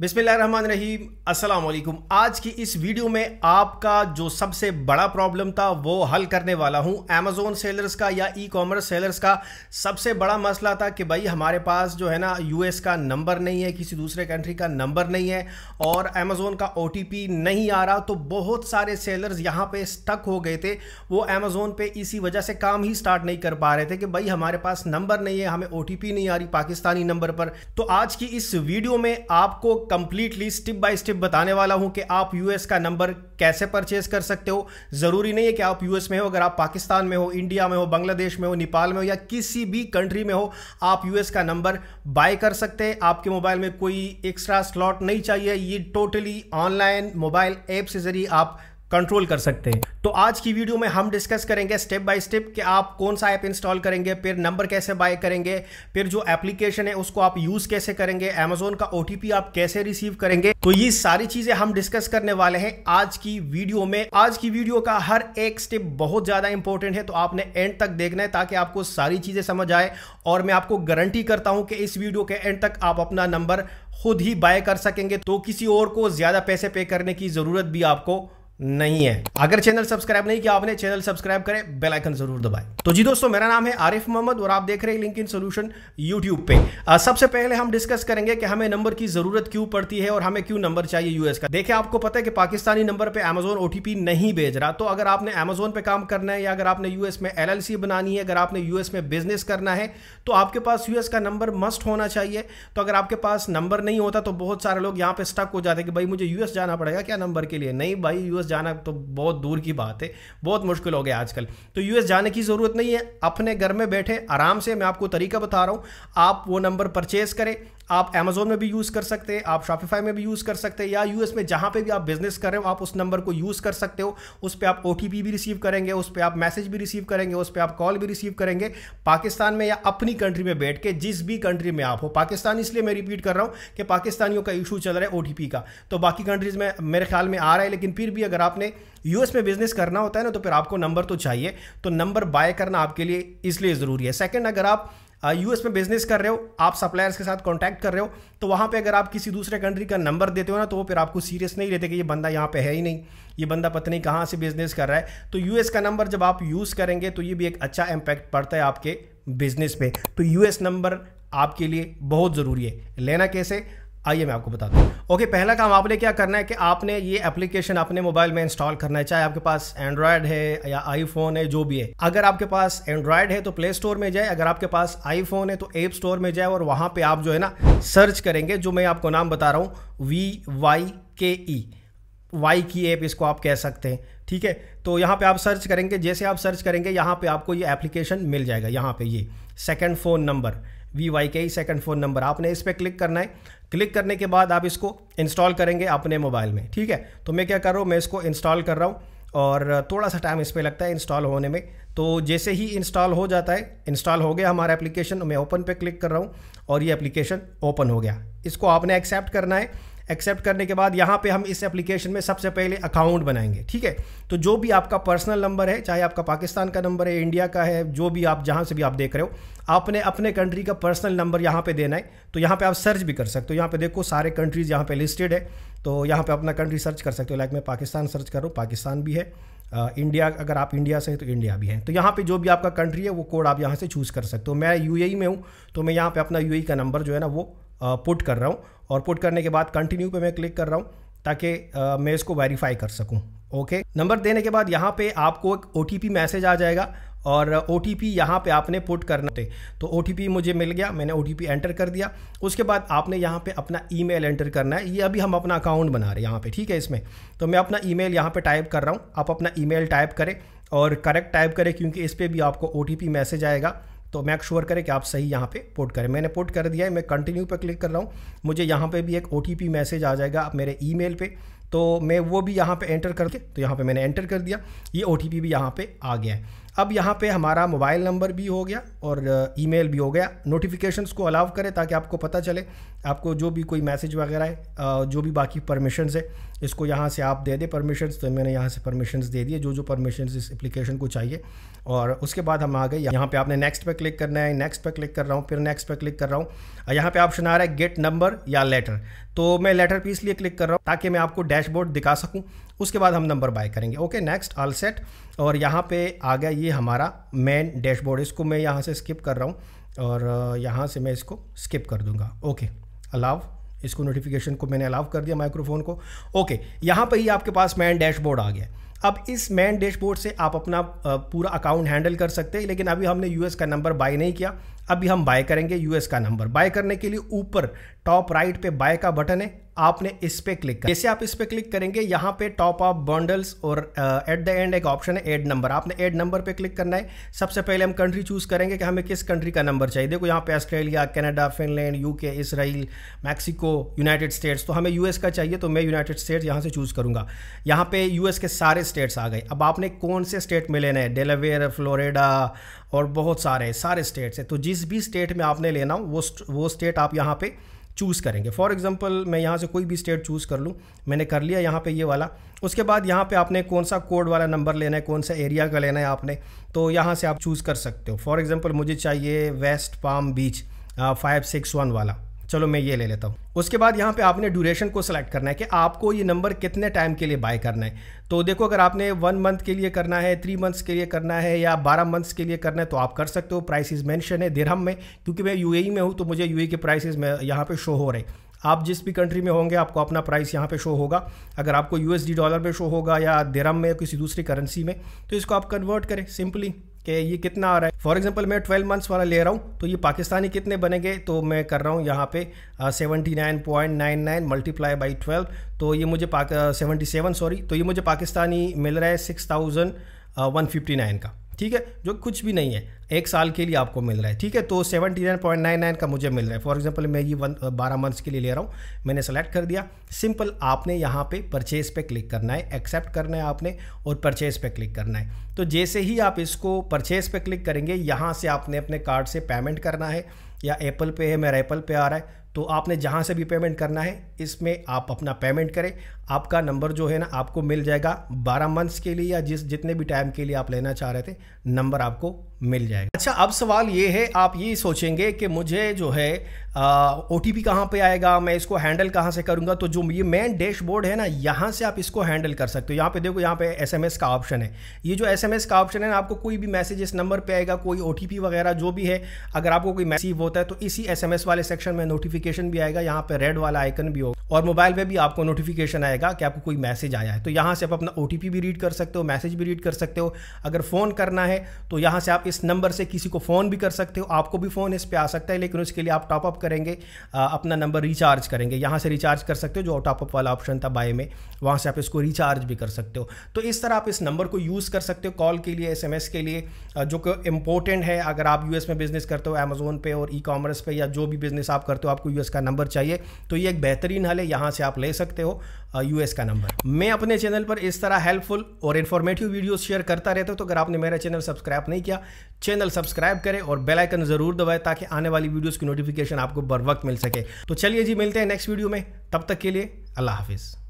रहीम असलकुम आज की इस वीडियो में आपका जो सबसे बड़ा प्रॉब्लम था वो हल करने वाला हूँ अमेज़ोन सेलर्स का या ई कॉमर्स सेलर्स का सबसे बड़ा मसला था कि भाई हमारे पास जो है ना यूएस का नंबर नहीं है किसी दूसरे कंट्री का नंबर नहीं है और अमेज़ोन का ओ नहीं आ रहा तो बहुत सारे सेलर्स यहाँ पर स्टक हो गए थे वो अमेज़ोन पर इसी वजह से काम ही स्टार्ट नहीं कर पा रहे थे कि भाई हमारे पास नंबर नहीं है हमें ओ नहीं आ रही पाकिस्तानी नंबर पर तो आज की इस वीडियो में आपको कंप्लीटली स्टेप बाय स्टेप बताने वाला हूं कि आप यूएस का नंबर कैसे परचेज कर सकते हो जरूरी नहीं है कि आप यूएस में हो अगर आप पाकिस्तान में हो इंडिया में हो बांग्लादेश में हो नेपाल में हो या किसी भी कंट्री में हो आप यूएस का नंबर बाय कर सकते हैं आपके मोबाइल में कोई एक्स्ट्रा स्लॉट नहीं चाहिए ये टोटली ऑनलाइन मोबाइल ऐप से जरिए आप कंट्रोल कर सकते हैं तो आज की वीडियो में हम डिस्कस करेंगे स्टेप बाय स्टेप कि आप कौन सा ऐप इंस्टॉल करेंगे फिर नंबर कैसे बाय करेंगे फिर जो एप्लीकेशन है उसको आप यूज़ कैसे करेंगे अमेजोन का ओ आप कैसे रिसीव करेंगे तो ये सारी चीज़ें हम डिस्कस करने वाले हैं आज की वीडियो में आज की वीडियो का हर एक स्टेप बहुत ज़्यादा इंपॉर्टेंट है तो आपने एंड तक देखना है ताकि आपको सारी चीज़ें समझ आए और मैं आपको गारंटी करता हूं कि इस वीडियो के एंड तक आप अपना नंबर खुद ही बाय कर सकेंगे तो किसी और को ज़्यादा पैसे पे करने की ज़रूरत भी आपको नहीं है अगर चैनल सब्सक्राइब नहीं किया आपने चैनल सब्सक्राइब करें बेल आइकन जरूर दबाएं तो जी दोस्तों मेरा नाम है आरिफ मोहम्मद और आप देख रहे हैं लिंक इन सोल्यूशन यूट्यूब पे आ, सबसे पहले हम डिस्कस करेंगे कि हमें नंबर की जरूरत क्यों पड़ती है और हमें क्यों नंबर चाहिए यूएस का देखिए आपको पता है कि पाकिस्तानी नंबर पर अमेजोन ओटीपी नहीं भेज रहा तो अगर आपने अमेजोन पे काम करना है या अगर आपने यूएस में एल बनानी है अगर आपने यूएस में बिजनेस करना है तो आपके पास यूएस का नंबर मस्ट होना चाहिए तो अगर आपके पास नंबर नहीं होता तो बहुत सारे लोग यहाँ पे स्टक हो जाते कि भाई मुझे यूएस जाना पड़ेगा क्या नंबर के लिए नहीं भाई यूएस जाना तो बहुत दूर की बात है बहुत मुश्किल हो गया आजकल तो यूएस जाने की ज़रूरत नहीं है अपने घर में बैठे आराम से मैं आपको तरीका बता रहा हूँ आप वो नंबर परचेज़ करें आप अमेजोन में भी यूज़ कर सकते हैं आप शॉपिफाई में भी यूज़ कर सकते हैं या यूएस में जहाँ पे भी आप बिजनेस कर रहे हो आप उस नंबर को यूज़ कर सकते हो उस पर आप ओ भी रिसीव करेंगे उस पर आप मैसेज भी रिसीव करेंगे उस पर आप कॉल भी रिसीव करेंगे पाकिस्तान में या अपनी कंट्री में बैठ के जिस भी कंट्री में आप हो पाकिस्तान इसलिए मैं रिपीट कर रहा हूँ कि पाकिस्तानियों का इशू चल रहा है ओ का तो बाकी कंट्रीज़ में मेरे ख्याल में आ रहा है लेकिन फिर भी अगर आपने यूएस में बिजनेस करना होता है ना तो फिर आपको नंबर तो चाहिए तो नंबर बाय करना आपके लिए इसलिए ज़रूरी है सेकेंड अगर आप यूएस में बिजनेस कर रहे हो आप सप्लायर्स के साथ कॉन्टैक्ट कर रहे हो तो वहाँ पर अगर आप किसी दूसरे कंट्री का नंबर देते हो ना तो वो फिर आपको सीरियस नहीं लेते कि ये बंदा यहाँ पे है ही नहीं ये बंदा पता नहीं कहाँ से बिजनेस कर रहा है तो यू का नंबर जब आप यूज़ करेंगे तो ये भी एक अच्छा इम्पैक्ट पड़ता है आपके बिजनेस पे तो यूएस नंबर आपके लिए बहुत ज़रूरी है लेना कैसे आइए मैं आपको बताता हूँ ओके okay, पहला काम आपने क्या करना है कि आपने ये एप्लीकेशन अपने मोबाइल में इंस्टॉल करना है चाहे आपके पास एंड्रॉयड है या आईफोन है जो भी है अगर आपके पास एंड्रॉयड है तो प्ले स्टोर में जाए अगर आपके पास आईफोन है तो एप स्टोर में जाए और वहाँ पर आप जो है ना सर्च करेंगे जो मैं आपको नाम बता रहा हूँ वी वाई के ई वाई की ऐप इसको आप कह सकते हैं ठीक है तो यहाँ पे आप सर्च करेंगे जैसे आप सर्च करेंगे यहाँ पे आपको ये एप्लीकेशन मिल जाएगा यहाँ पे ये सेकंड फ़ोन नंबर वी वाई के ही सेकंड फ़ोन नंबर आपने इस पर क्लिक करना है क्लिक करने के बाद आप इसको इंस्टॉल करेंगे अपने मोबाइल में ठीक है तो मैं क्या कर रहा हूँ मैं इसको इंस्टॉल कर रहा हूँ और थोड़ा सा टाइम इस पर लगता है इंस्टॉल होने में तो जैसे ही इंस्टॉल हो जाता है इंस्टॉल हो गया हमारा एप्लीकेशन मैं ओपन पे क्लिक कर रहा हूँ और ये एप्लीकेशन ओपन हो गया इसको आपने एक्सेप्ट करना है एक्सेप्ट करने के बाद यहाँ पे हम इस एप्लीकेशन में सबसे पहले अकाउंट बनाएंगे ठीक है तो जो भी आपका पर्सनल नंबर है चाहे आपका पाकिस्तान का नंबर है इंडिया का है जो भी आप जहाँ से भी आप देख रहे हो आपने अपने कंट्री का पर्सनल नंबर यहाँ पे देना है तो यहाँ पे आप सर्च भी कर सकते हो यहाँ पे देखो सारे कंट्रीज़ यहाँ पे लिस्टेड है तो यहाँ पे अपना कंट्री सर्च कर सकते हो लाइक मैं पाकिस्तान सर्च कर रहा हूँ पाकिस्तान भी है इंडिया अगर आप इंडिया से हैं तो इंडिया भी है तो यहाँ पे जो भी आपका कंट्री है वो कोड आप यहाँ से चूज़ कर सकते हो मैं यूएई e में हूँ तो मैं यहाँ पे अपना यूएई e का नंबर जो है ना वो पुट कर रहा हूँ और पुट करने के बाद कंटिन्यू पे मैं क्लिक कर रहा हूँ ताकि मैं इसको वेरीफाई कर सकूँ ओके नंबर देने के बाद यहाँ पे आपको एक ओ मैसेज आ जाएगा और ओ टी पी यहाँ पर आपने पुट करना थे तो ओ टी पी मुझे मिल गया मैंने ओ टी पी एंटर कर दिया उसके बाद आपने यहाँ पे अपना ई मेल एंटर करना है ये अभी हम अपना अकाउंट बना रहे हैं यहाँ पे ठीक है इसमें तो मैं अपना ई मेल यहाँ पर टाइप कर रहा हूँ आप अपना ई मेल टाइप करें और करेक्ट टाइप करें क्योंकि इस पर भी आपको ओ टी पी मैसेज आएगा तो मैक श्योर करें कि आप सही यहाँ पे पोर्ट करें मैंने पोर्ट कर दिया है मैं कंटिन्यू पे क्लिक कर रहा हूँ मुझे यहाँ पे भी एक ओ मैसेज आ जाएगा आप मेरे ई पे तो मैं वो भी यहाँ पे एंटर कर दे तो यहाँ पे मैंने एंटर कर दिया ये ओ भी यहाँ पे आ गया है अब यहाँ पे हमारा मोबाइल नंबर भी हो गया और ईमेल भी हो गया नोटिफिकेशंस को अलाउ करें ताकि आपको पता चले आपको जो भी कोई मैसेज वगैरह है जो भी बाकी परमिशंस है इसको यहाँ से आप दे दें परमिशंस तो मैंने यहाँ से परमिशंस दे दिए जो जो परमिशंस इस एप्लीकेशन को चाहिए और उसके बाद हम आ गए यहाँ पे आपने नेक्स्ट पे क्लिक करना है नेक्स्ट पे क्लिक कर रहा हूँ फिर नेक्स्ट पे क्लिक कर रहा हूँ यहाँ पे ऑप्शन आ रहा है गेट नंबर या लेटर तो मैं लेटर पे इसलिए क्लिक कर रहा हूँ ताकि मैं आपको डैशबोर्ड दिखा सकूँ उसके बाद हम नंबर बाय करेंगे ओके नेक्स्ट ऑल सेट और यहाँ पे आ गया ये हमारा मेन डैशबोर्ड इसको मैं यहाँ से स्किप कर रहा हूँ और uh, यहाँ से मैं इसको स्किप कर दूँगा ओके अलाव इसको नोटिफिकेशन को मैंने अलाव कर दिया माइक्रोफोन को ओके यहाँ पर ही आपके पास मैन डैशबोर्ड आ गया अब इस मैन डैशबोर्ड से आप अपना uh, पूरा अकाउंट हैंडल कर सकते हैं लेकिन अभी हमने यूएस का नंबर बाय नहीं किया अभी हम बाय करेंगे यूएस का नंबर बाय करने के लिए ऊपर टॉप राइट पे बाय का बटन है आपने इस पे क्लिक कर जैसे आप इस पे क्लिक करेंगे यहाँ पे टॉप ऑफ बंडल्स और एट द एंड एक ऑप्शन है एड नंबर आपने एड नंबर पे क्लिक करना है सबसे पहले हम कंट्री चूज करेंगे कि हमें किस कंट्री का नंबर चाहिए देखो यहाँ पे Australia Canada Finland UK Israel Mexico United States तो हमें यूएस का चाहिए तो मैं यूनाइटेड स्टेट्स यहाँ से चूज करूँगा यहाँ पे यूएस के सारे स्टेट्स आ गए अब आपने कौन से स्टेट में लेना है डेलावेयर फ्लोरिडा और बहुत सारे सारे स्टेट्स हैं तो जिस भी स्टेट में आपने लेना हो वो वो स्टेट आप यहाँ पर चूज़ करेंगे फॉर एग्ज़ाम्पल मैं यहाँ से कोई भी स्टेट चूज़ कर लूँ मैंने कर लिया यहाँ पे ये वाला उसके बाद यहाँ पे आपने कौन सा कोड वाला नंबर लेना है कौन सा एरिया का लेना है आपने तो यहाँ से आप चूज़ कर सकते हो फॉर एग्ज़ाम्पल मुझे चाहिए West Palm Beach five six one वाला चलो मैं ये ले लेता हूँ उसके बाद यहाँ पे आपने ड्यूरेशन को सिलेक्ट करना है कि आपको ये नंबर कितने टाइम के लिए बाय करना है तो देखो अगर आपने वन मंथ के लिए करना है थ्री मंथ्स के लिए करना है या बारह मंथ्स के लिए करना है तो आप कर सकते हो प्राइसेस मैंशन है देरहम में क्योंकि मैं यू e में हूँ तो मुझे यू e के प्राइसेस में यहाँ पर शो हो रहे आप जिस भी कंट्री में होंगे आपको अपना प्राइस यहाँ पे शो होगा अगर आपको यूएसडी डॉलर में शो होगा या दिरम में किसी दूसरी करेंसी में तो इसको आप कन्वर्ट करें सिंपली कि ये कितना आ रहा है फॉर एग्जाम्पल मैं ट्वेल्व मंथ्स वाला ले रहा हूँ तो ये पाकिस्तानी कितने बनेंगे तो मैं कर रहा हूँ यहाँ पे seventy nine point nine nine multiply by twelve तो ये मुझे सेवेंटी सेवन सॉरी तो ये मुझे पाकिस्तानी मिल रहा है six thousand one fifty nine का ठीक है जो कुछ भी नहीं है एक साल के लिए आपको मिल रहा है ठीक है तो seventy nine point nine nine का मुझे मिल रहा है फॉर एग्जाम्पल मैं ये वन बारह मंथ्स के लिए ले रहा हूँ मैंने सेलेक्ट कर दिया सिंपल आपने यहाँ पे परचेज पे क्लिक करना है एक्सेप्ट करना है आपने और परचेज पे क्लिक करना है तो जैसे ही आप इसको परचेज पे क्लिक करेंगे यहाँ से आपने अपने कार्ड से पेमेंट करना है या एप्पल पे है मेरा एप्पल पे आ रहा है तो आपने जहाँ से भी पेमेंट करना है इसमें आप अपना पेमेंट करें आपका नंबर जो है ना आपको मिल जाएगा बारह मंथ्स के लिए या जिस जितने भी टाइम के लिए आप लेना चाह रहे थे नंबर आपको मिल जाएगा अच्छा अब सवाल ये है आप ये सोचेंगे कि मुझे जो है ओ टी पी कहाँ पर आएगा मैं इसको हैंडल कहाँ से करूँगा तो जो ये मेन डैशबोर्ड है ना यहाँ से आप इसको हैंडल कर सकते हो यहाँ पे देखो यहाँ पे एस एम एस का ऑप्शन है ये जो एस एम एस का ऑप्शन है ना आपको कोई भी मैसेज इस नंबर पर आएगा कोई ओ टी पी वगैरह जो भी है अगर आपको कोई मैसेज होता है तो इसी एस एम एस वाले सेक्शन में नोटिफिकेशन नोटिफिकेशन भी आएगा यहाँ पे रेड वाला आइकन भी होगा और मोबाइल पे भी आपको नोटिफिकेशन आएगा कि आपको कोई मैसेज आया है तो यहाँ से आप अपना ओ भी रीड कर सकते हो मैसेज भी रीड कर सकते हो अगर फ़ोन करना है तो यहाँ से आप इस नंबर से किसी को फ़ोन भी कर सकते हो आपको भी फ़ोन इस पर आ सकता है लेकिन उसके लिए आप टॉपअप करेंगे अपना नंबर रिचार्ज करेंगे यहाँ से रिचार्ज कर सकते हो जो टॉपअप वाला ऑप्शन था बाय में वहाँ से आप इसको रिचार्ज भी कर सकते हो तो इस तरह आप इस नंबर को यूज़ कर सकते हो कॉल के लिए एस के लिए जो कि इंपॉर्टेंट है अगर आप यूएस में बिजनेस करते हो अमेजोन पे और ई कॉमर्स पे या जो भी बिजनेस आप करते हो आपको यूएस का नंबर चाहिए तो ये एक बेहतरीन हल है यहाँ से आप ले सकते हो यूएस का नंबर मैं अपने चैनल पर इस तरह हेल्पफुल और इन्फॉर्मेटिव वीडियोस शेयर करता रहता हूँ तो अगर आपने मेरा चैनल सब्सक्राइब नहीं किया चैनल सब्सक्राइब करें और बेल आइकन जरूर दबाएं ताकि आने वाली वीडियोस की नोटिफिकेशन आपको बर वक्त मिल सके तो चलिए जी मिलते हैं नेक्स्ट वीडियो में तब तक के लिए अल्लाह हाफिज़